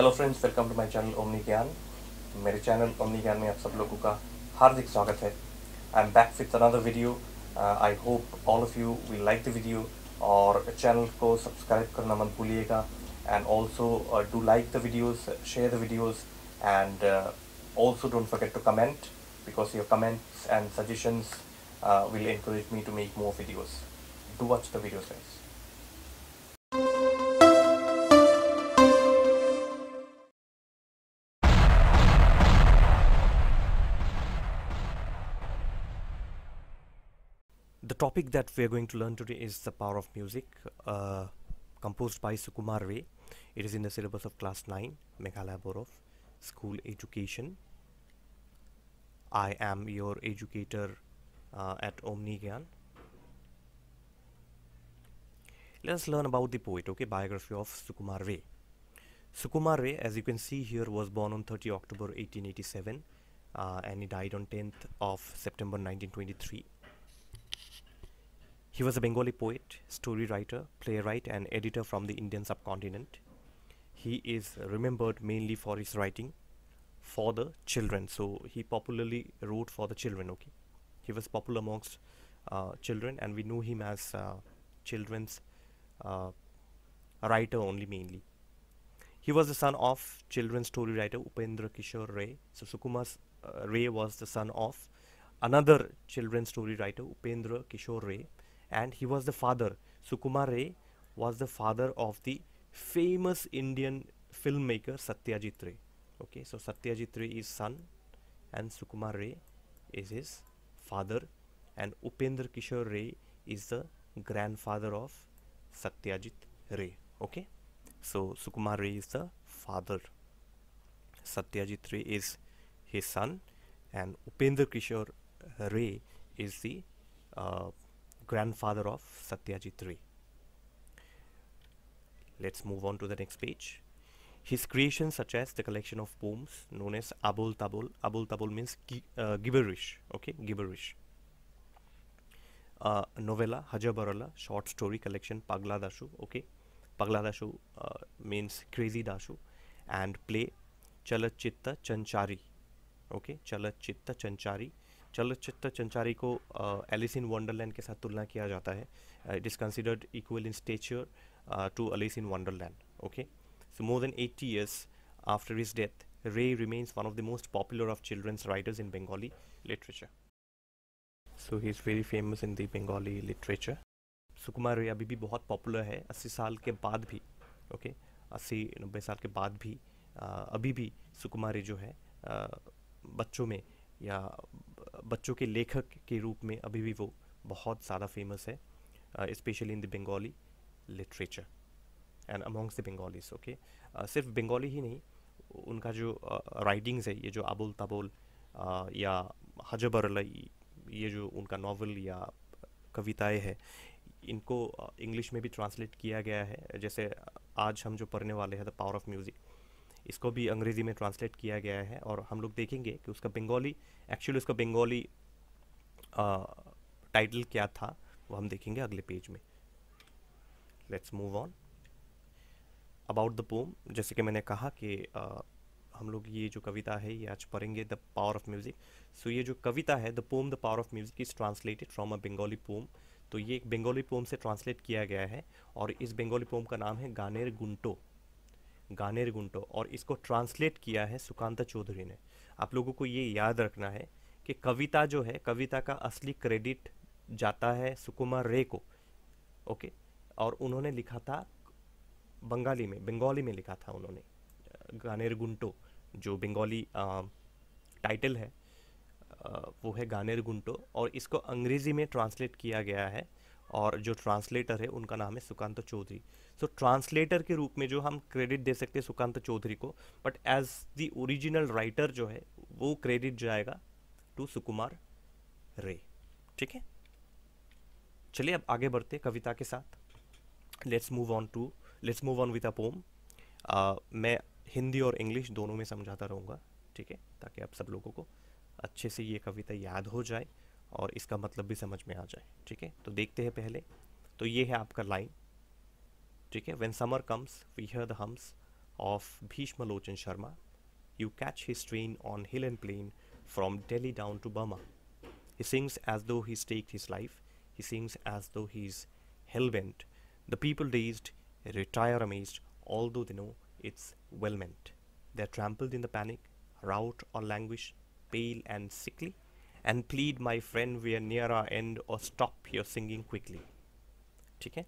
Hello friends welcome to my channel Omni Gyan मेरे channel Omni ज्ञान में आप सब लोगों का हार्दिक स्वागत है I am back with another video I hope all of you we like the video और चैनल को सब्सक्राइब करना मत भूलिएगा and also do like the videos share the videos and also don't forget to comment because your comments and suggestions will increase me to make more videos do watch the video the topic that we are going to learn today is the power of music uh, composed by Sukumar Ray. It is in the syllabus of class 9 Meghalaya Board of School Education. I am your educator uh, at Omnigyan. Let us learn about the poet, okay, biography of Sukumar Ray. Sukumar Ray, as you can see here, was born on 30 October 1887 uh, and he died on 10th of September 1923. He was a Bengali poet, story writer, playwright, and editor from the Indian subcontinent. He is remembered mainly for his writing for the children. So he popularly wrote for the children. Okay, he was popular amongst uh, children, and we know him as uh, children's uh, writer only mainly. He was the son of children's story writer Upendra Kishore Ray. So Sukumar uh, Ray was the son of another children's story writer Upendra Kishore Ray and he was the father. Sukumar Ray was the father of the famous Indian filmmaker Satyajit Ray. Okay, so Satyajit Ray is son and Sukumar Ray is his father and Upendra Kishore Ray is the grandfather of Satyajit Ray. Okay, so Sukumar Ray is the father. Satyajit Ray is his son and Upendra Kishore Ray is the uh, grandfather of Satyajit Ray. Let's move on to the next page. His creations such as the collection of poems known as Abul Tabul. Abul Tabul means gi uh, gibberish, okay, gibberish. Uh, novella, Hajabarala, short story collection, Pagla Dashu, okay. Pagla Dashu uh, means crazy Dashu and play Chalachitta Chanchari, okay, Chalachitta Chitta Chanchari चलचित्र चंचारी को Alice in Wonderland के साथ तुलना किया जाता है it is considered equal in stature to Alice in Wonderland okay so more than eighty years after his death Ray remains one of the most popular of children's writers in Bengali literature so he is very famous in the Bengali literature Sukumar Ray अभी भी बहुत popular है अस्सी साल के बाद भी okay अस्सी नब्बे साल के बाद भी आ, अभी भी सुकुमार रे जो है आ, बच्चों में या बच्चों के लेखक के रूप में अभी भी वो बहुत ज़्यादा फेमस है especially in the Bengali literature and amongst the Bengalis okay सिर्फ बंगाली ही नहीं उनका जो राइटिंग्स uh, है ये जो अबुल तबोल uh, या हजबर ये जो उनका नावल या कविताएं हैं इनको इंग्लिश uh, में भी ट्रांसलेट किया गया है जैसे uh, आज हम जो पढ़ने वाले हैं द पावर ऑफ म्यूज़िक इसको भी अंग्रेज़ी में ट्रांसलेट किया गया है और हम लोग देखेंगे कि उसका बंगाली एक्चुअली उसका बंगाली टाइटल क्या था वो हम देखेंगे अगले पेज में let's move on about the poem जैसे कि मैंने कहा कि आ, हम लोग ये जो कविता है ये आज पढ़ेंगे the power of music so ये जो कविता है the poem the power of music is translated from a Bengali poem तो ये एक बंगाली पोम से ट्रांसलेट किया गया है और इस बंगाली पोम का नाम है गानेर गुंटो गानेर गुंटो और इसको ट्रांसलेट किया है सुकांता चौधरी ने आप लोगों को ये याद रखना है कि कविता जो है कविता का असली क्रेडिट जाता है सुकुमार रे को ओके और उन्होंने लिखा था बंगाली में बंगाली में लिखा था उन्होंने गानेर गुंटो जो बंगाली टाइटल है आ, वो है गानेर गुंटो और इसको अंग्रेज़ी में ट्रांसलेट किया गया है और जो ट्रांसलेटर है उनका नाम है सुकांत चौधरी सो ट्रांसलेटर के रूप में जो हम क्रेडिट दे सकते हैं सुकांत चौधरी को but as the original writer जो है वो क्रेडिट जाएगा टू सुकुमार रे ठीक है चलिए अब आगे बढ़ते कविता के साथ let's move on to let's move on with a poem मैं हिंदी और इंग्लिश दोनों में समझाता रहूँगा ठीक है ताकि आप सब लोगों को अच्छे से ये कविता याद हो जाए और इसका मतलब भी समझ में आ जाए ठीक है तो देखते हैं पहले तो ये है आपका लाइन ठीक है when summer comes we hear the hums of Bhishma Lochan Sharma you catch his train on hill and plain from Delhi down to Burma he sings as though he stake his life he sings as though he is hellbent the people days retire amaze all though दिनो it's वेलमेंट they trampled in the panic rout और languish pale and sickly and plead my friend we are near our end और stop your singing quickly ठीक है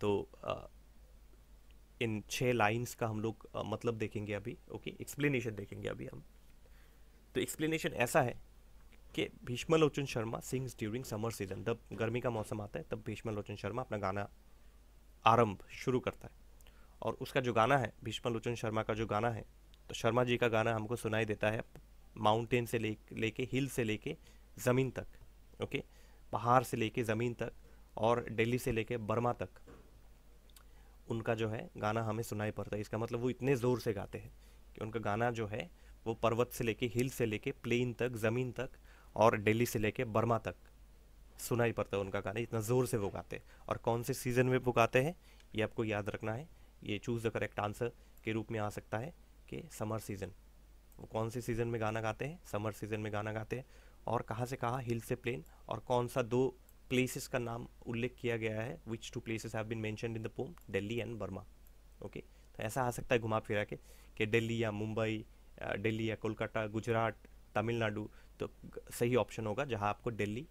तो uh, इन छः lines का हम लोग uh, मतलब देखेंगे अभी ओके okay? एक्सप्लेनेशन देखेंगे अभी हम तो एक्सप्लेनेशन ऐसा है कि Bhishmalochan Lochan Sharma sings during summer season जब गर्मी का मौसम आता है तब भीष्मलोचन लोचन शर्मा अपना गाना आरंभ शुरू करता है और उसका जो गाना है भीष्मलोचन लोचन शर्मा का जो गाना है तो शर्मा जी का गाना हमको सुनाई देता है माउंटेन से ले लेके हिल से लेके ज़मीन तक ओके पहाड़ से लेके ज़मीन तक और दिल्ली से लेके बर्मा तक उनका जो है गाना हमें सुनाई पड़ता है इसका मतलब वो इतने ज़ोर से गाते हैं कि उनका गाना जो है वो पर्वत से लेके हिल से लेके प्लेन तक ज़मीन तक और दिल्ली से लेके बर्मा तक सुनाई पड़ता है उनका गाना इतना ज़ोर से वो गाते हैं और कौन से सीज़न में वो गाते हैं ये आपको याद रखना है ये चूज़ द करेक्ट आंसर के रूप में आ सकता है कि समर सीज़न वो कौन से सीज़न में गाना गाते हैं समर सीज़न में गाना गाते हैं और कहाँ से कहाँ हिल से प्लेन और कौन सा दो प्लेसेस का नाम उल्लेख किया गया है which two places have been mention in the poem Delhi and Burma okay तो ऐसा आ सकता है घुमा फिरा के कि दिल्ली या मुंबई दिल्ली या कोलकाता गुजरात तमिलनाडु तो सही ऑप्शन होगा जहाँ आपको दिल्ली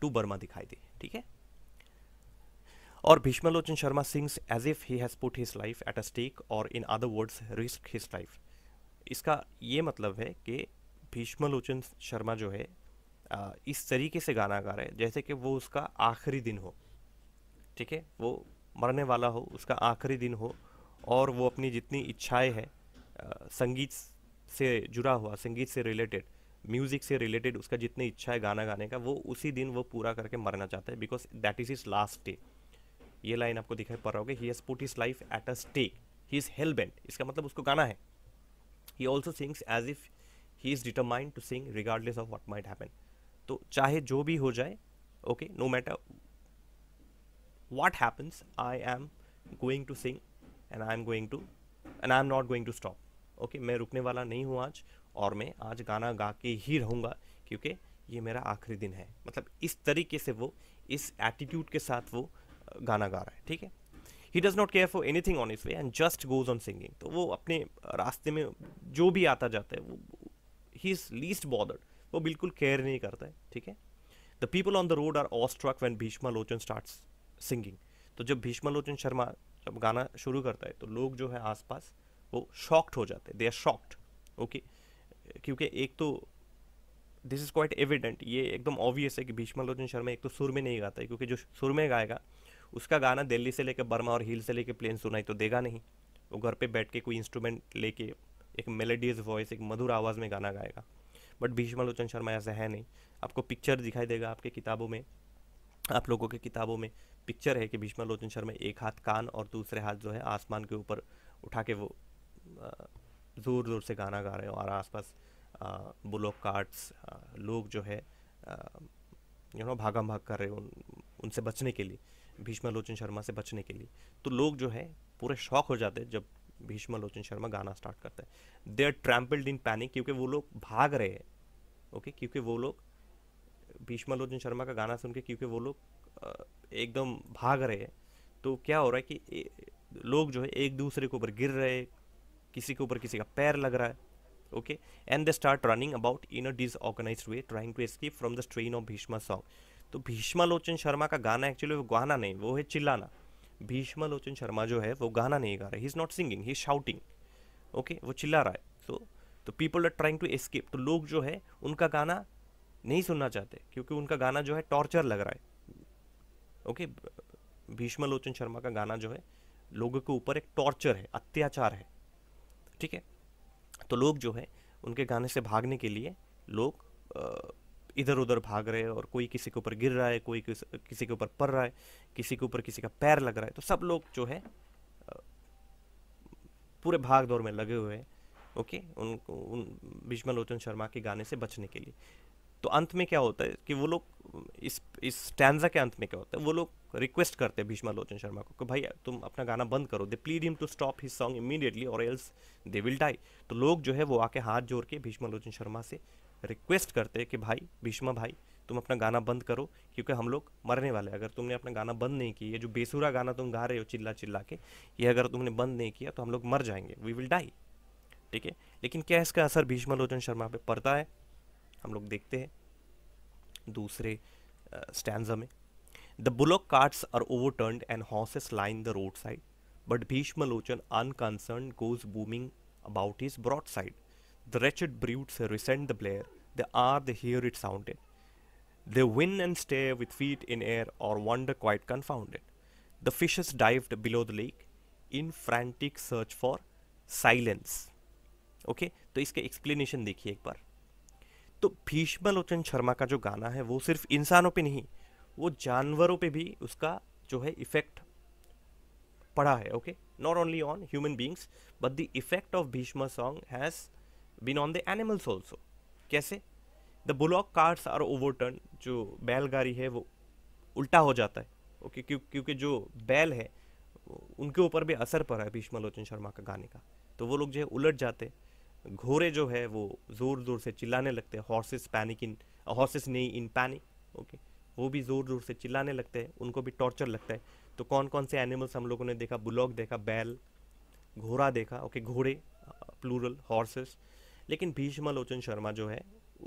टू बर्मा दिखाई दे ठीक है और Bhishmalochan Sharma sings as if he has put his life at a stake और in other words risk his life इसका ये मतलब है कि भीष्मलोचन शर्मा जो है इस तरीके से गाना गा रहे हैं जैसे कि वो उसका आखिरी दिन हो ठीक है वो मरने वाला हो उसका आखिरी दिन हो और वो अपनी जितनी इच्छाएं हैं संगीत से जुड़ा हुआ संगीत से रिलेटेड म्यूज़िक से रिलेटेड उसका जितनी इच्छा है गाना गाने का वो उसी दिन वो पूरा करके मरना चाहता है because that is his last day ये लाइन आपको दिखाई पड़ रहा होगा he has put his life at a stake he is hell bent इसका मतलब उसको गाना है he also sings as if he is determined to sing regardless of what might happen तो चाहे जो भी हो जाए okay no matter what happens I am going to sing and I am going to and I am not going to stop okay मैं रुकने वाला नहीं हूँ आज और मैं आज गाना गा के ही रहूँगा क्योंकि ये मेरा आखिरी दिन है मतलब इस तरीके से वो इस एटीट्यूड के साथ वो गाना गा रहा है ठीक है he does not care for any thing on his way and just goes on singing तो वो अपने रास्ते में जो भी आता जाता है वो ही इज़ लीस्ट बॉदर्ड वो बिल्कुल केयर नहीं करता है ठीक है the people on the road are all struck when Bhishma Lochan start singing तो जब भीष्मा लोचन शर्मा जब गाना शुरू करता है तो लोग जो है आसपास वो शॉक्ड हो जाते हैं दे आर शॉक्ड ओके क्योंकि एक तो दिस इज़ क्वाइट एविडेंट ये एकदम ऑब्वियस है कि भीष्मा लोचन शर्मा एक तो सुर में नहीं गाता है क्योंकि जो सुर में गाएगा उसका गाना दिल्ली से लेकर बर्मा और हिल से लेकर प्लेन सुनाई तो देगा नहीं वो घर पे बैठ के कोई इंस्ट्रूमेंट लेके एक मेलेडियस वॉइस एक मधुर आवाज़ में गाना गाएगा बट भीष्म लोचन शर्मा ऐसा है नहीं आपको पिक्चर दिखाई देगा आपके किताबों में आप लोगों के किताबों में पिक्चर है कि भीष्म लोचन शर्मा एक हाथ कान और दूसरे हाथ जो है आसमान के ऊपर उठा के वो ज़ोर ज़ोर से गाना गा रहे हो और आसपास बुलोक कार्ड्स लोग जो है यू नो भागम भाग कर रहे हो उन, उनसे बचने के लिए लोचन शर्मा से बचने के लिए तो लोग जो है पूरे शौक हो जाते हैं जब लोचन शर्मा गाना स्टार्ट करते हैं they are trampled in panic क्योंकि वो लोग भाग रहे हैं ओके क्योंकि वो लोग भीष्मालोचन शर्मा का गाना सुन के क्योंकि वो लोग एकदम भाग रहे हैं तो क्या हो रहा है कि लोग जो है एक दूसरे के ऊपर गिर रहे किसी के ऊपर किसी का पैर लग रहा है okay and they start running about in a disorganized way trying to escape from the strain of Bhishma song तो भीष्मलोचन शर्मा का गाना एक्चुअली वो गाना नहीं वो है चिल्लाना भीष्मलोचन शर्मा जो है वो गाना नहीं गा रहा he is not singing he is shouting okay वो चिल्ला रहा है तो तो people are trying to escape तो लोग जो है उनका गाना नहीं सुनना चाहते क्योंकि उनका गाना जो है टॉर्चर लग रहा है ओके भीष्मलोचन शर्मा का गाना जो है लोगों के ऊपर एक टॉर्चर है अत्याचार है ठीक है तो लोग जो है उनके गाने से भागने के लिए लोग इधर उधर भाग रहे हैं और कोई किसी के ऊपर गिर रहा है कोई किस, किसी के ऊपर पड़ रहा है किसी के ऊपर किसी का पैर लग रहा है तो सब लोग जो है पूरे भाग दौड़ में लगे हुए हैं ओके उनको उन भीष्मा लोचन शर्मा के गाने से बचने के लिए तो अंत में क्या होता है कि वो लोग इस इस स्टैंडा के अंत में क्या होता है वो लोग रिक्वेस्ट करते हैं भीष्मा लोचन शर्मा को कि भाई तुम अपना गाना बंद करो they plead him to stop his song immediately और एल्स दे विल डाई तो लोग जो है वो आके हाथ जोड़ के भीष्मा लोचन शर्मा से रिक्वेस्ट करते कि भाई भीष्मा भाई तुम अपना गाना बंद करो क्योंकि हम लोग मरने वाले अगर तुमने अपना गाना बंद नहीं किया जो बेसुरा गाना तुम गा रहे हो चिल्ला चिल्ला के ये अगर तुमने बंद नहीं किया तो हम लोग मर जाएंगे वी विल डाई ठीक है लेकिन क्या इसका असर भीष्म लोचन शर्मा पे पड़ता है हम लोग देखते हैं दूसरे स्टैंड में the bullock carts are turn and horses line the road side but Bhishma Lochan unconcern goes booming about his broad side the wretched brutes resent the blare the hour they hear it sounded. They win and stare with feet in air or wonder quite confounded. The fishes dived below the lake in frantic search for silence. Okay okay? तो इसके explanation देखिए एक बार तो भीष्म लोचन शर्मा का जो गाना है वो सिर्फ इंसानों पे नहीं वो जानवरों पे भी उसका जो है इफेक्ट पड़ा है okay not only on human beings but the effect of Bhishma song has been on the animals also कैसे the block cars are overturn जो बैलगाड़ी है वो उल्टा हो जाता है ओके okay, क्योंकि जो बैल है उनके ऊपर भी असर पड़ा है भीष्मा लोचन शर्मा का गाने का तो वो लोग जो है उलट जाते घोड़े जो है वो ज़ोर ज़ोर से चिल्लाने लगते हैं हॉर्सेस पैनिक इन हॉर्सेस नहीं इन पैनिक ओके वो भी ज़ोर ज़ोर से चिल्लाने लगते हैं उनको भी टॉर्चर लगता है तो कौन कौन से एनिमल्स हम लोगों ने देखा बुलॉक देखा बैल घोड़ा देखा ओके घोड़े प्लूरल हॉर्सेस लेकिन भीष्मलोचन लोचन शर्मा जो है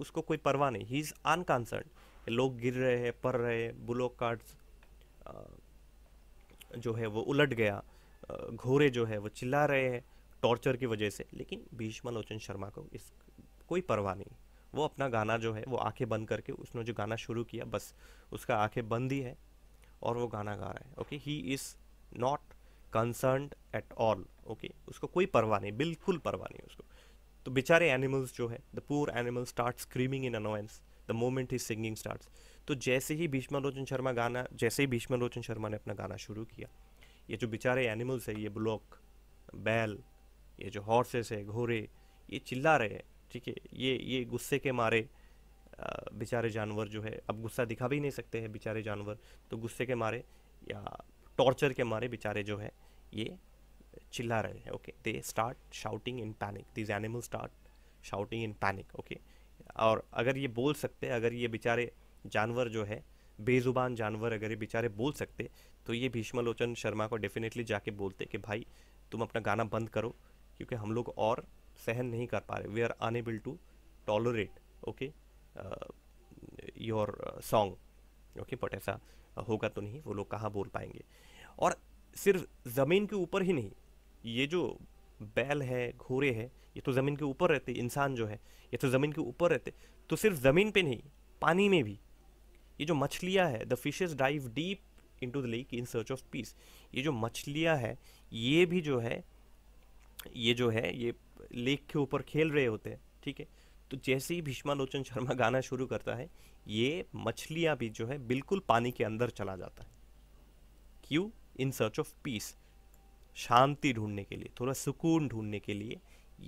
उसको कोई परवाह नहीं ही इज़ अनकंसर्न लोग गिर रहे हैं पढ़ रहे हैं ब्लॉक कार्ड्स जो है वो उलट गया घोड़े जो है वो चिल्ला रहे हैं टॉर्चर की वजह से लेकिन भीष्म लोचन शर्मा को इस कोई परवाह नहीं वो अपना गाना जो है वो आंखें बंद करके उसने जो गाना शुरू किया बस उसका आंखें बंद ही है और वो गाना गा रहा है okay he is not concern at all okay उसको कोई परवाह नहीं बिल्कुल परवाह नहीं उसको तो बेचारे एनिमल्स जो है the poor animal start screaming in annoyance the moment he singing start तो जैसे ही भीष्मा लोचन शर्मा गाना जैसे ही भीष्मा लोचन शर्मा ने अपना गाना शुरू किया ये जो बेचारे एनिमल्स है ये ब्लॉक बैल ये जो हॉर्सेस है घोड़े ये चिल्ला रहे हैं ठीक है ये ये गुस्से के मारे बेचारे जानवर जो है अब गुस्सा दिखा भी नहीं सकते हैं बेचारे जानवर तो गुस्से के मारे या टॉर्चर के मारे बेचारे जो है ये चिल्ला रहे हैं okay they start shouting in panic these animal start shouting in panic okay और अगर ये बोल सकते अगर ये बेचारे जानवर जो है बेज़ुबान जानवर अगर ये बेचारे बोल सकते तो ये भीष्म लोचन शर्मा को डेफिनेटली जाके बोलते कि भाई तुम अपना गाना बंद करो क्योंकि हम लोग और सहन नहीं कर पा रहे we are unable to tolerate okay your song okay but ऐसा होगा तो नहीं वो लोग कहाँ बोल पाएंगे और सिर्फ ज़मीन के ऊपर ही नहीं ये जो बैल है घोड़े हैं ये तो ज़मीन के ऊपर रहते इंसान जो है ये तो ज़मीन के ऊपर रहते तो सिर्फ ज़मीन पे नहीं पानी में भी ये जो मछलियाँ है the fishes dive deep in to the lake in search of peace ये जो मछलियाँ है ये भी जो है ये जो है ये लेक के ऊपर खेल रहे होते हैं ठीक है तो जैसे ही भीष्मालोचन शर्मा गाना शुरू करता है ये मछलियाँ भी जो है बिल्कुल पानी के अंदर चला जाता है क्यों इन सर्च ऑफ पीस शांति ढूंढने के लिए थोड़ा सुकून ढूंढने के लिए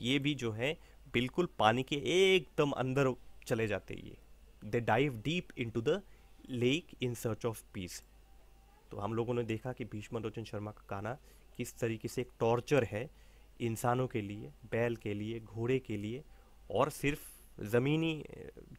ये भी जो है बिल्कुल पानी के एकदम अंदर चले जाते ये they dive deep in to the lake in search of peace तो हम लोगों ने देखा कि भीष्म रोचन शर्मा का गाना किस तरीके से एक टॉर्चर है इंसानों के लिए बैल के लिए घोड़े के लिए और सिर्फ ज़मीनी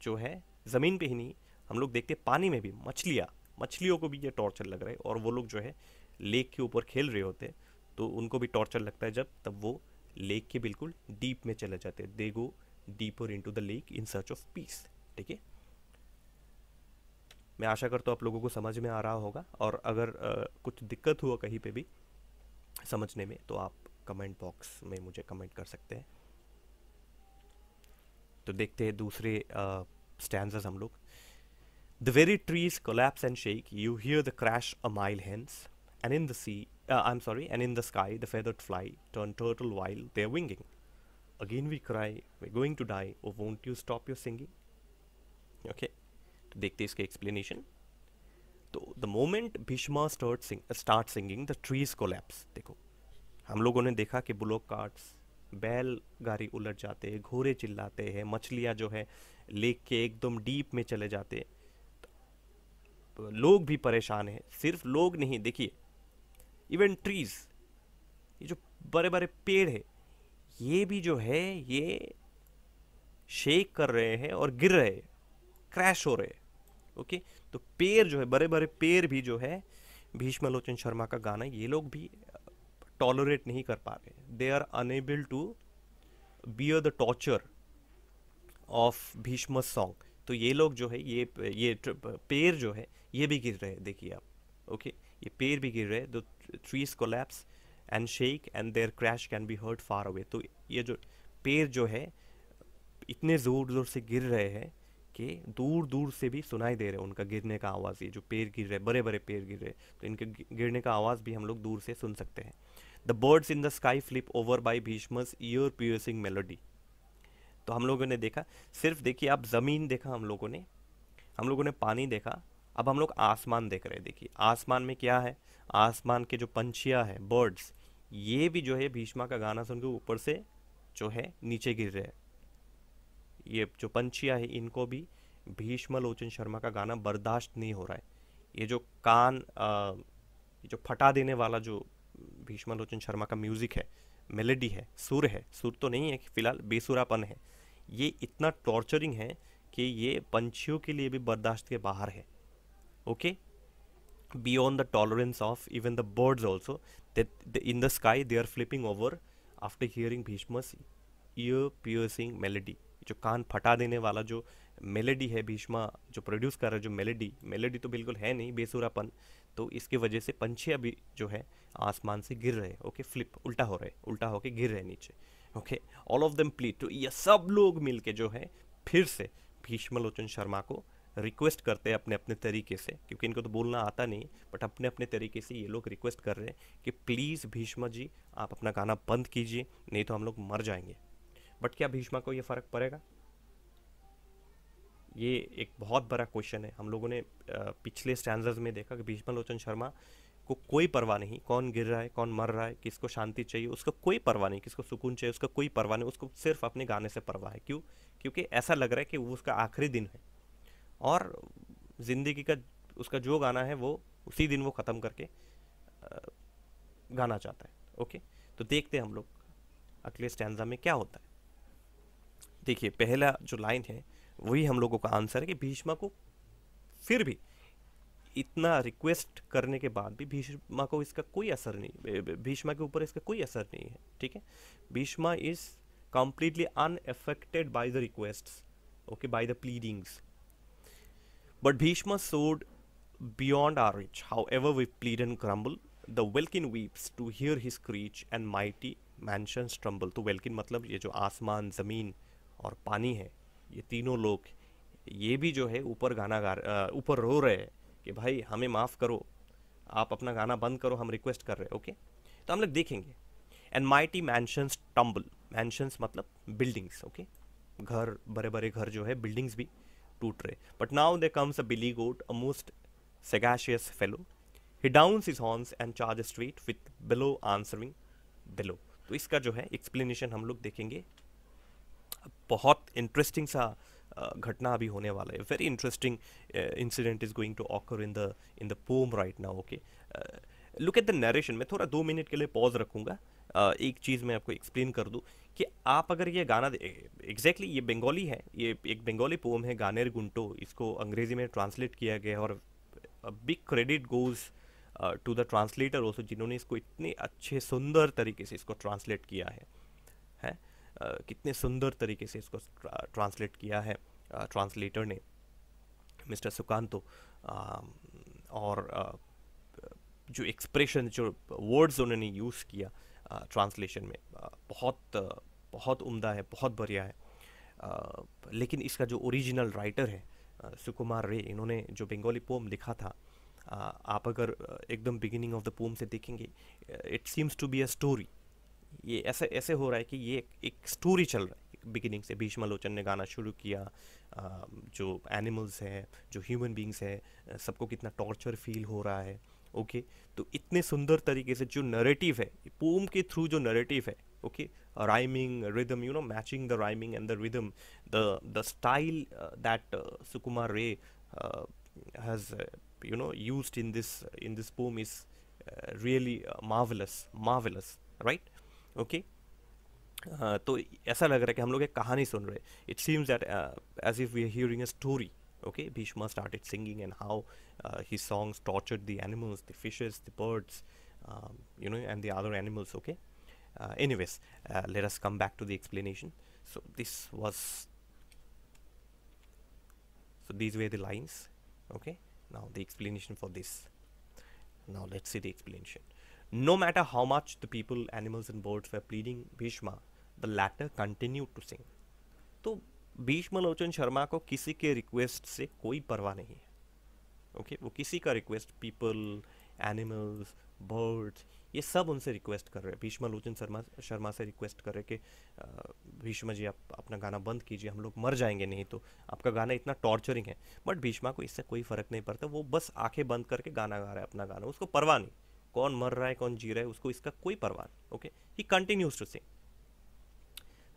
जो है ज़मीन पे ही नहीं हम लोग देखते पानी में भी मछलियाँ मछलियों को भी ये टॉर्चर लग रहा है और वो लोग जो है लेक के ऊपर खेल रहे होते हैं तो उनको भी टॉर्चर लगता है जब तब वो लेक के बिल्कुल डीप में चले जाते हैं they go deeper in to the lake in search of peace ठीक है मैं आशा करता हूँ आप लोगों को समझ में आ रहा होगा और अगर आ, कुछ दिक्कत हुआ कहीं पे भी समझने में तो आप कमेंट बॉक्स में मुझे कमेंट कर सकते हैं तो देखते हैं दूसरे स्टैंड हम लोग the very trees collapse and shake you hear the crash a mile hence and in the sea uh, I'm sorry, and in the sky the feathered fly turned turtle while they're winging. Again we cry, we're going to die, oh won't you stop your singing? Okay, तो देखते इसके explanation तो the moment Bhishma start sing start singing the trees collapse देखो हम लोगों ने देखा कि बुलोक कार्ट्स बैल गाड़ी उलट जाते हैं घोड़े चिल्लाते हैं मछलियाँ जो है लेक के एकदम डीप में चले जाते हैं तो लोग भी परेशान हैं सिर्फ लोग नहीं देखिए इवन ट्रीज़ ये जो बड़े बड़े पेड़ है ये भी जो है ये शेक कर रहे हैं और गिर रहे क्रैश हो रहे ओके तो पेड़ जो है बड़े बड़े पेड़ भी जो है भीष्म लोचन शर्मा का गाना ये लोग भी टॉलरेट नहीं कर पा रहे they are unable to bear the torture of Bhishma song तो ये लोग जो है ये ये पेड़ जो है ये भी गिर रहे हैं देखिए आप ओके ये पेड़ भी गिर रहे दो trees collapse and shake and their crash can be heard far away तो ये जो पेड़ जो है इतने ज़ोर ज़ोर से गिर रहे हैं कि दूर दूर से भी सुनाई दे रहे हैं उनका गिरने का आवाज़ ये जो पेड़ गिर रहे बड़े बड़े पेड़ गिर रहे तो इनके गिरने का आवाज़ भी हम लोग दूर से सुन सकते हैं the birds in the sky flip over by Bhishma's ear piercing melody तो हम लोगों ने देखा सिर्फ देखिए आप ज़मीन देखा हम लोगों ने हम लोगों ने पानी देखा अब हम लोग आसमान देख रहे हैं देखिए आसमान में क्या है आसमान के जो पंछियाँ है बर्ड्स ये भी जो है भीष्मा का गाना सुन के ऊपर से जो है नीचे गिर रहे हैं ये जो पंछियाँ है इनको भी भीष्म लोचन शर्मा का गाना बर्दाश्त नहीं हो रहा है ये जो कान आ, जो फटा देने वाला जो भीष्म लोचन शर्मा का म्यूज़िक है मेलेडी है सुर है सुर तो नहीं है फिलहाल बेसुरापन है ये इतना टॉर्चरिंग है कि ये पंछियों के लिए भी बर्दाश्त के बाहर है okay beyond the tolerance of even the birds also that the, in the sky they are flipping over after hearing Bhishma's ear piercing melody जो कान फटा देने वाला जो मेलेडी है भीष्मा जो प्रोड्यूस कर रहा है जो मेलेडी मेलेडी तो बिल्कुल है नहीं बेसुरापन तो इसकी वजह से पंछी अभी जो है आसमान से गिर रहे ओके फ्लिप उल्टा हो रहे उल्टा होके गिर रहे नीचे ओके ऑल ऑफ देम प्लीट तो ये सब लोग मिलके जो है फिर से भीष्मलोचन शर्मा को रिक्वेस्ट करते हैं अपने अपने तरीके से क्योंकि इनको तो बोलना आता नहीं बट अपने अपने तरीके से ये लोग रिक्वेस्ट कर रहे हैं कि प्लीज़ भीष्म जी आप अपना गाना बंद कीजिए नहीं तो हम लोग मर जाएंगे बट क्या भीष्मा को ये फ़र्क पड़ेगा ये एक बहुत बड़ा क्वेश्चन है हम लोगों ने पिछले स्टैंडर्स में देखा कि भीष्म लोचन शर्मा को कोई परवाह नहीं कौन गिर रहा है कौन मर रहा है किसको शांति चाहिए उसका कोई परवाह नहीं किसको सुकून चाहिए उसका कोई परवाह नहीं उसको सिर्फ अपने गाने से परवाह है क्यों क्योंकि ऐसा लग रहा है कि वो उसका आखिरी दिन है और ज़िंदगी का उसका जो गाना है वो उसी दिन वो ख़त्म करके गाना चाहता है ओके तो देखते हैं हम लोग अगले स्टैंडा में क्या होता है देखिए पहला जो लाइन है वही हम लोगों का आंसर है कि भीष्मा को फिर भी इतना रिक्वेस्ट करने के बाद भी भीष्मा को इसका कोई असर नहीं भीष्मा के ऊपर इसका कोई असर नहीं है ठीक है Bhishma is completely unaffected by the requests okay by the pleadings But Bhishma soared beyond our reach. However, we plead and grumble. The welkin weeps to hear his screech and mighty mansions tremble. तो welkin मतलब ये जो आसमान ज़मीन और पानी है ये तीनों लोग ये भी जो है ऊपर गाना गा ऊपर रो रहे हैं कि भाई हमें माफ़ करो आप अपना गाना बंद करो हम रिक्वेस्ट कर रहे हैं ओके तो हम लोग देखेंगे and mighty mansions tumble mansions मतलब बिल्डिंग्स ओके घर बड़े बड़े घर जो है बिल्डिंग्स भी टूट रहे but now there comes a billy goat a most sagacious fellow he downs his horns and charge straight with bellow answering bellow तो इसका जो है एक्सप्लेनेशन हम लोग देखेंगे बहुत इंटरेस्टिंग सा घटना अभी होने वाला है very interesting incident is going to occur in the in the poem right now okay look at the narration मैं थोड़ा दो मिनट के लिए पॉज रखूँगा uh, एक चीज़ मैं आपको एक्सप्लेन कर दूँ कि आप अगर ये गाना एग्जैक्टली exactly ये बंगाली है ये एक बंगाली पोम है गानेर गुंटो इसको अंग्रेज़ी में ट्रांसलेट किया गया और big credit goes to the translator also जिन्होंने इसको इतने अच्छे सुंदर तरीके से इसको ट्रांसलेट किया है है uh, कितने सुंदर तरीके से इसको ट्रांसलेट किया है ट्रांसलेटर uh, ने मिस्टर सुकांतो uh, और जो एक्सप्रेशन जो वर्ड्स उन्होंने यूज़ किया ट्रांसलेशन में बहुत बहुत उम्दा है बहुत बढ़िया है लेकिन इसका जो ओरिजिनल राइटर है सुकुमार रे इन्होंने जो बंगाली पोम लिखा था आप अगर एकदम बिगिनिंग ऑफ द पोम से देखेंगे it seems to be a story ये ऐसे ऐसे हो रहा है कि ये एक स्टोरी चल रहा है बिगिनिंग से भीष्मा लोचन ने गाना शुरू किया जो एनिमल्स हैं जो ह्यूमन बींग्स हैं सबको कितना टॉर्चर फील हो रहा है ओके तो इतने सुंदर तरीके से जो नरेटिव है पोम के थ्रू जो नरेटिव है okay rhyming rhythm you know matching the rhyming and the rhythm the the style that Sukumar Ray has you know use in this in this poem is really really uh, right okay uh, तो ऐसा लग रहा है कि हम लोग एक कहानी सुन रहे हैं it seems that as if we are hearing a story okay bhishma started singing and how uh, his songs tortured the animals the fishes the birds um, you know and the other animals okay uh, anyways uh, let us come back to the explanation so this was so these were the lines okay now the explanation for this now let's see the explanation no matter how much the people animals and birds were pleading bhishma the latter continued to sing so Bhishma Lochan Sharma को किसी के request से कोई परवाह नहीं है okay okay? वो किसी का रिक्वेस्ट पीपल एनिमल्स बर्ड्स ये सब उनसे रिक्वेस्ट कर रहे हैं भीष्म लोचन शर्मा शर्मा से रिक्वेस्ट कर रहे कि भीष्म जी आप अपना गाना बंद कीजिए हम लोग मर जाएंगे नहीं तो आपका गाना इतना टॉर्चरिंग है बट भीष्मा को इससे कोई फ़र्क नहीं पड़ता वो बस आंखें बंद करके गाना गा रहा है अपना गाना उसको परवाह नहीं कौन मर रहा है कौन जी रहा है उसको इसका कोई परवाह नहीं okay he continues to sing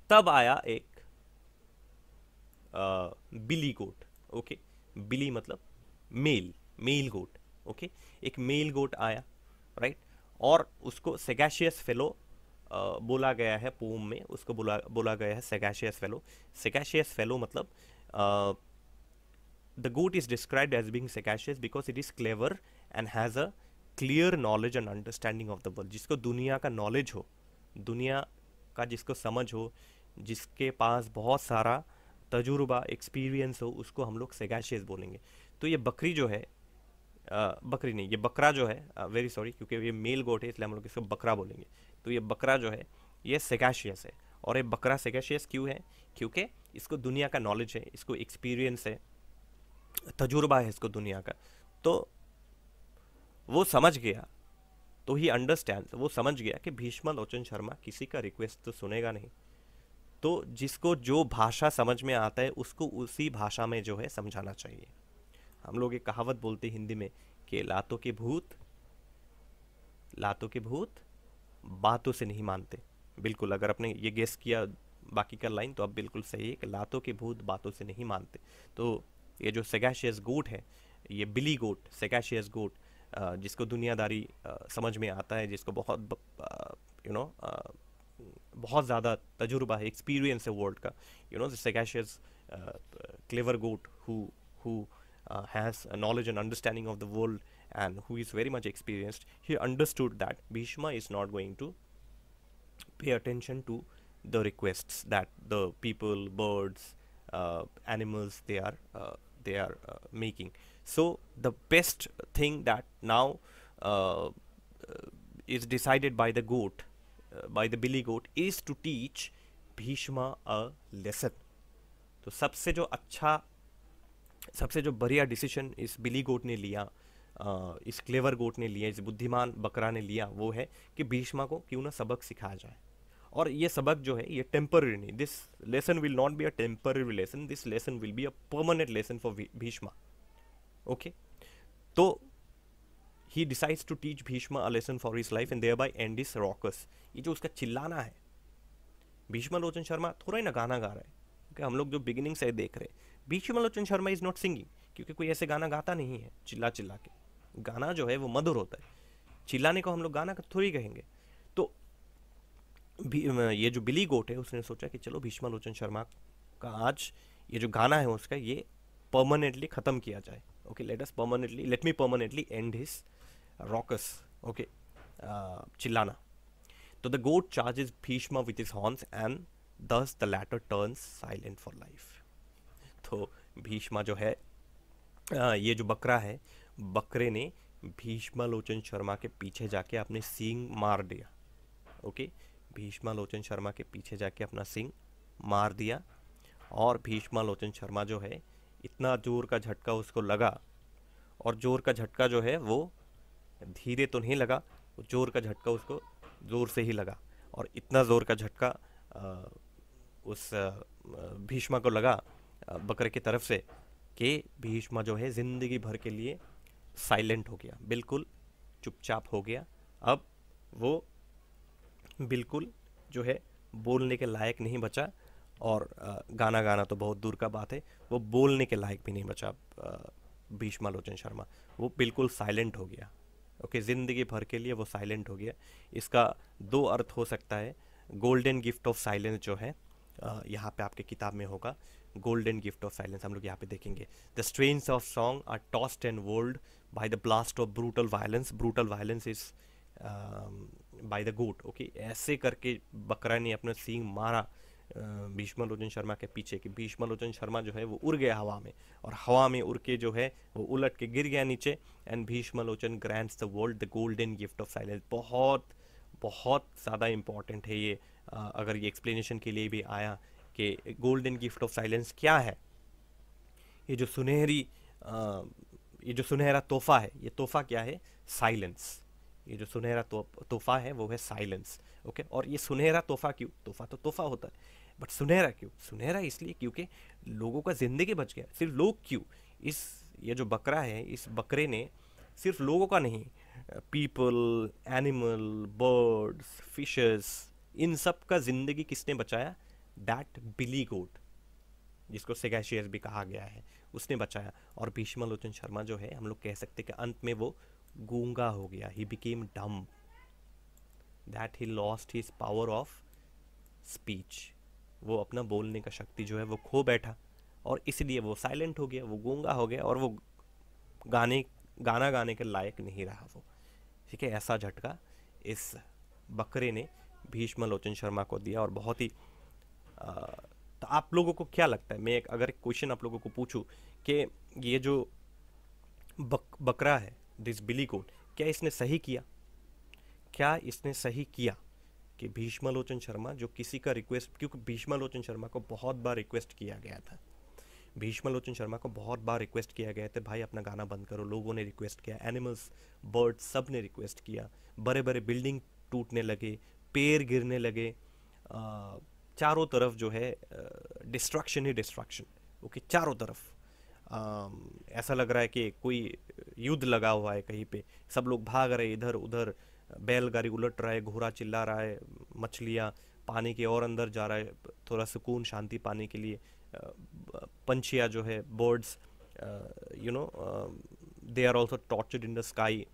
तब आया एक बिली गोट ओके बिली मतलब मेल मेल गोट ओके एक मेल गोट आया राइट और उसको सेगैशियस फेलो बोला गया है पोम में उसको बोला बोला गया है सेगैशियस फेलो सेगाशियस फेलो मतलब the goat is describe as being sagacious because it is clever and has a clear knowledge and understanding of the world जिसको दुनिया का नॉलेज हो दुनिया का जिसको समझ हो जिसके पास बहुत सारा तजुर्बा एक्सपीरियंस हो उसको हम लोग सेगाशियस बोलेंगे तो ये बकरी जो है आ, बकरी नहीं ये बकरा जो है वेरी सॉरी क्योंकि ये मेल गोट है इसलिए हम लोग इसको बकरा बोलेंगे तो ये बकरा जो है ये सेगाशियस है और ये बकरा सेगाशियस क्यों है क्योंकि इसको दुनिया का नॉलेज है इसको एक्सपीरियंस है तजुर्बा है इसको दुनिया का तो वो समझ गया तो ही अंडरस्टैंड वो समझ गया कि भीष्मा लोचन शर्मा किसी का रिक्वेस्ट तो सुनेगा नहीं तो जिसको जो भाषा समझ में आता है उसको उसी भाषा में जो है समझाना चाहिए हम लोग एक कहावत बोलते हिंदी में कि लातों के भूत लातों के भूत बातों से नहीं मानते बिल्कुल अगर आपने ये गेस किया बाकी का लाइन तो अब बिल्कुल सही है कि लातों के भूत बातों से नहीं मानते तो ये जो सेगाशियस गोट है ये बिली गोट सेगैशियस गोट जिसको दुनियादारी समझ में आता है जिसको बहुत यू नो बहुत ज़्यादा तजुर्बा है एक्सपीरियंस है world का you know sagacious is clever goat who who has knowledge and understanding of the world and who is very much experienced, he understood that Bhishma is not going to pay attention to the requests that the people, birds, uh, animals they are uh, they are uh, making. So the best thing that now is decided by the goat by the billy goat is to teach Bhishma a lesson तो सबसे जो अच्छा सबसे जो बढ़िया decision इस बिली गोट ने लिया इस क्लेवर गोट ने लिया इस बुद्धिमान बकरा ने लिया वो है कि भीष्मा को क्यों ना सबक सिखाया जाए और ये सबक जो है ये टेम्पररी नहीं this lesson will not be a temporary lesson this lesson will be a permanent lesson for Bhishma okay तो he decides to teach Bhishma a lesson for his life and thereby end his raucous ये जो उसका चिल्लाना है भीष्म लोचन शर्मा थोड़ा ही ना गाना गा रहा है क्योंकि हम लोग जो बिगिनिंग से देख रहे हैं Bhishma Lochan Sharma is not singing क्योंकि कोई ऐसे गाना गाता नहीं है चिल्ला चिल्ला के गाना जो है वो मधुर होता है चिल्लाने को हम लोग गाना थोड़ी कहेंगे तो ये जो बिली गोट है उसने सोचा कि चलो भीष्म लोचन शर्मा का आज ये जो गाना है उसका ये परमानेंटली ख़त्म किया जाए okay let us permanently let me permanently and his raucous, okay, uh, chillana. So the goat charges Bhishma with his horns and thus the latter turns silent for life. तो भीष्मा जो है आ, uh, ये जो बकरा है बकरे ने भीष्मा लोचन शर्मा के पीछे जाके अपने सींग मार दिया ओके भीष्मा लोचन शर्मा के पीछे जाके अपना सिंग मार दिया और भीष्मा लोचन शर्मा जो है इतना जोर का झटका उसको लगा और जोर का झटका जो है वो धीरे तो नहीं लगा जोर का झटका उसको ज़ोर से ही लगा और इतना ज़ोर का झटका उस भीष्मा को लगा बकर की तरफ से कि भीष्मा जो है ज़िंदगी भर के लिए साइलेंट हो गया बिल्कुल चुपचाप हो गया अब वो बिल्कुल जो है बोलने के लायक नहीं बचा और गाना गाना तो बहुत दूर का बात है वो बोलने के लायक भी नहीं बचा भीष्मा लोचन शर्मा वो बिल्कुल साइलेंट हो गया ओके ज़िंदगी भर के लिए वो साइलेंट हो गया इसका दो अर्थ हो सकता है गोल्डन गिफ्ट ऑफ साइलेंस जो है यहाँ पे आपके किताब में होगा गोल्डन गिफ्ट ऑफ साइलेंस हम लोग यहाँ पे देखेंगे the strains of song are tossed and whirled by the blast of brutal violence brutal violence is by the goat okay ऐसे करके बकरा ने अपना सींग मारा भीष्मलोचन शर्मा के पीछे कि भीष्म शर्मा जो है वो उड़ गया हवा में और हवा में उड़ के जो है वो उलट के गिर गया नीचे and Bhishma Lochan grants the world the golden gift of silence बहुत बहुत ज़्यादा इम्पॉर्टेंट है ये अगर ये एक्सप्लेनेशन के लिए भी आया कि गोल्डन गिफ्ट ऑफ साइलेंस क्या है ये जो सुनहरी ये जो सुनहरा तोहफा है ये तोहफा क्या है साइलेंस ये जो सुनहरा तोहफा है वो है साइलेंस ओके और ये सुनहरा तोहफा क्यों तोहफा तो तोहफा होता है बट सुनहरा क्यों सुनहरा इसलिए क्योंकि लोगों का ज़िंदगी बच गया सिर्फ लोग क्यों इस ये जो बकरा है इस बकरे ने सिर्फ लोगों का नहीं पीपल एनिमल बर्ड्स फिशेस इन सब का ज़िंदगी किसने बचाया दैट बिली गोट जिसको सेगैशियस भी कहा गया है उसने बचाया और भीष्मा लोचन शर्मा जो है हम लोग कह सकते कि अंत में वो गूंगा हो गया he became dumb that he lost his power of speech वो अपना बोलने का शक्ति जो है वो खो बैठा और इसलिए वो साइलेंट हो गया वो गूंगा हो गया और वो गाने गाना गाने के लायक नहीं रहा वो ठीक है ऐसा झटका इस बकरे ने भीष्म लोचन शर्मा को दिया और बहुत ही आ, तो आप लोगों को क्या लगता है मैं एक अगर क्वेश्चन आप लोगों को पूछूं कि ये जो बक, बकरा है दिस बिली कोट क्या इसने सही किया क्या इसने सही किया कि भीष्मलोचन शर्मा जो किसी का रिक्वेस्ट क्योंकि भीष्मलोचन शर्मा को बहुत बार रिक्वेस्ट किया गया था भीष्मलोचन शर्मा को बहुत बार रिक्वेस्ट किया गया था भाई अपना गाना बंद करो लोगों ने रिक्वेस्ट किया एनिमल्स बर्ड्स सब ने रिक्वेस्ट किया बड़े बड़े बिल्डिंग टूटने लगे पेड़ गिरने लगे चारों तरफ जो है डिस्ट्रक्शन ही डिस्ट्रक्शन ओके चारों तरफ आ, ऐसा लग रहा है कि कोई युद्ध लगा हुआ है कहीं पे सब लोग भाग रहे इधर उधर बैलगाड़ी उलट रहा है घोड़ा चिल्ला रहा है मछलियाँ पानी के और अंदर जा रहा है थोड़ा सुकून शांति पाने के लिए पंछियाँ जो है birds you know they are also tortured in the sky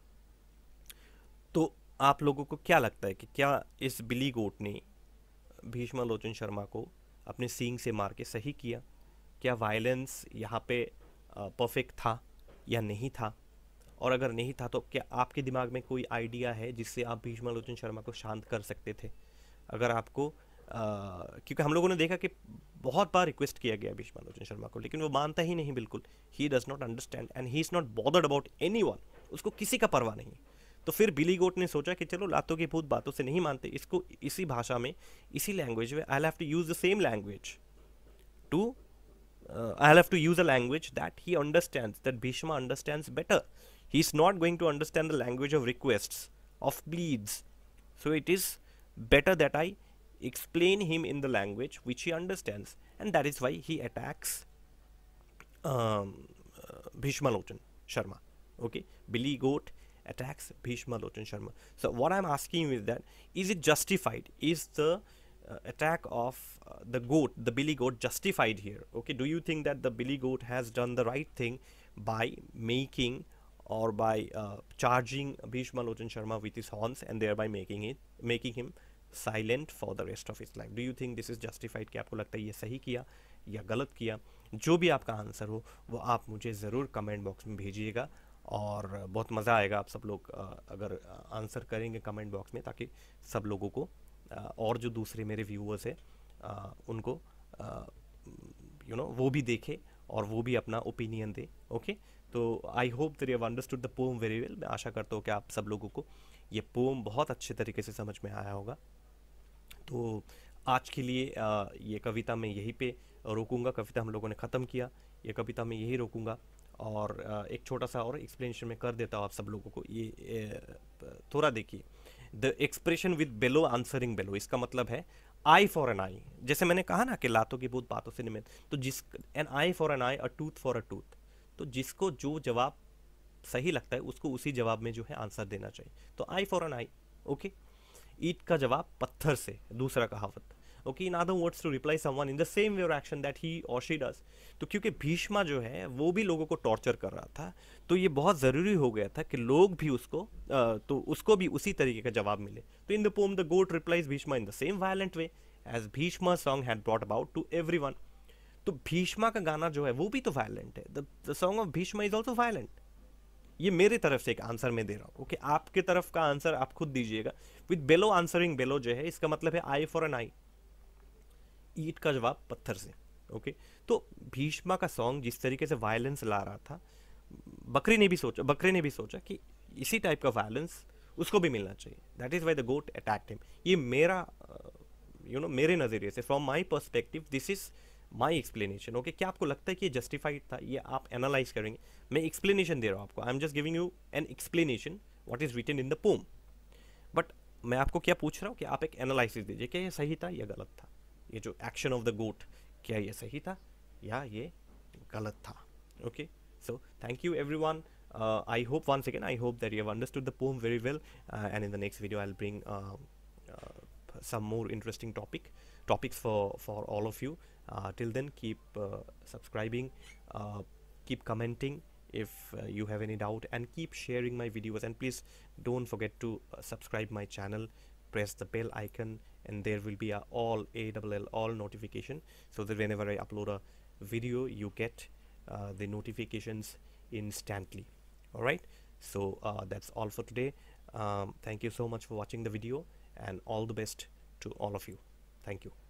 तो आप लोगों को क्या लगता है कि क्या इस बिली गोट ने भीष्मा लोचन शर्मा को अपने सींग से मार के सही किया क्या वायलेंस यहाँ पे परफेक्ट था या नहीं था और अगर नहीं था तो क्या आपके दिमाग में कोई आइडिया है जिससे आप भीष्मलोचन लोचन शर्मा को शांत कर सकते थे अगर आपको आ, क्योंकि हम लोगों ने देखा कि बहुत बार रिक्वेस्ट किया गया भीष्मलोचन लोचन शर्मा को लेकिन वो मानता ही नहीं बिल्कुल ही does not understand and he is not bothered about any उसको किसी का परवाह नहीं तो फिर बिली गोट ने सोचा कि चलो लातों की भूत बातों से नहीं मानते इसको इसी भाषा में इसी लैंग्वेज में I have to use the same language to I have to use a language that he understand that Bhishma understand better he's not going to understand the language of requests of pleads so it is better that i explain him in the language which he understands and that is why he attacks um, uh, Bhishma Lotan Sharma okay Billy Goat attacks Bhishma Lotan Sharma so what I'm asking you is that is it justified is the uh, attack of uh, the goat the Billy Goat justified here okay do you think that the Billy Goat has done the right thing by making or by uh, charging Bhishma Lochan Sharma with his horns and thereby making it making him silent for the rest of his life do you think this is justified कि आपको लगता है ये सही किया या गलत किया जो भी आपका आंसर हो वो आप मुझे ज़रूर कमेंट बॉक्स में भेजिएगा और बहुत मज़ा आएगा आप सब लोग अगर आंसर करेंगे कमेंट बॉक्स में ताकि सब लोगों को और जो दूसरे मेरे व्यूअर्स हैं उनको यू नो वो भी देखे और वो भी अपना ओपिनियन दे ओके okay? तो I hope that you understood the poem very well मैं आशा करता हूँ कि आप सब लोगों को ये पोम बहुत अच्छे तरीके से समझ में आया होगा तो आज के लिए आ, ये कविता मैं यहीं पे रोकूंगा कविता हम लोगों ने ख़त्म किया ये कविता मैं यही रोकूंगा और आ, एक छोटा सा और एक्सप्लेनेशन मैं कर देता हूँ आप सब लोगों को ये थोड़ा देखिए the expression with bellow answering bellow इसका मतलब है आई फॉर एन आई जैसे मैंने कहा ना कि लातों की बहुत बातों से निमित्त तो जिस an eye for an eye a tooth for a tooth तो जिसको जो जवाब सही लगता है उसको उसी जवाब में जो है आंसर देना चाहिए तो eye for an eye okay ईट का जवाब पत्थर से दूसरा कहावत okay in other words to reply one in the same way और एक्शन दैट ही और शी डज तो क्योंकि भीष्मा जो है वो भी लोगों को टॉर्चर कर रहा था तो ये बहुत ज़रूरी हो गया था कि लोग भी उसको आ, तो उसको भी उसी तरीके का जवाब मिले तो in the poem the goat replies Bhishma in the same violent way as Bhishma song had brought about to everyone तो भीष्मा का गाना जो है वो भी तो वायलेंट है song of Bhishma is also violent ये मेरे तरफ से एक आंसर मैं दे रहा हूँ ओके okay? आपके तरफ का आंसर आप खुद दीजिएगा विद बेलो आंसरिंग बेलो जो है इसका मतलब है आई फॉर एन आई ईट का जवाब पत्थर से ओके okay? तो भीष्मा का सॉन्ग जिस तरीके से वायलेंस ला रहा था बकरी ने भी सोचा बकरे ने भी सोचा कि इसी टाइप का वायलेंस उसको भी मिलना चाहिए that is why the goat attacked him ये मेरा you uh, know you know, मेरे नज़रिए से from my perspective this is my explanation okay क्या आपको लगता है कि ये जस्टिफाइड था ये आप एनालाइज करेंगे मैं एक्सप्लेनेशन दे रहा हूँ आपको I am just giving you an explanation what is written in the poem but मैं आपको क्या पूछ रहा हूँ कि आप एक एनालिसिस दीजिए क्या ये सही था या गलत था ये जो एक्शन ऑफ द गोट क्या ये सही था या ये गलत था okay so thank you everyone I hope one second I hope that you have understood the poem very well and in the next video I bring some more interesting topic topics for for all of you Uh, till then keep uh, subscribing uh, keep commenting if uh, you have any doubt and keep sharing my videos and please don't forget to uh, subscribe my channel press the bell icon and there will be a all AWL all notification so that whenever I upload a video you get uh, the notifications instantly alright so that's all for today um, thank you so much for watching the video and all the best to all of you thank you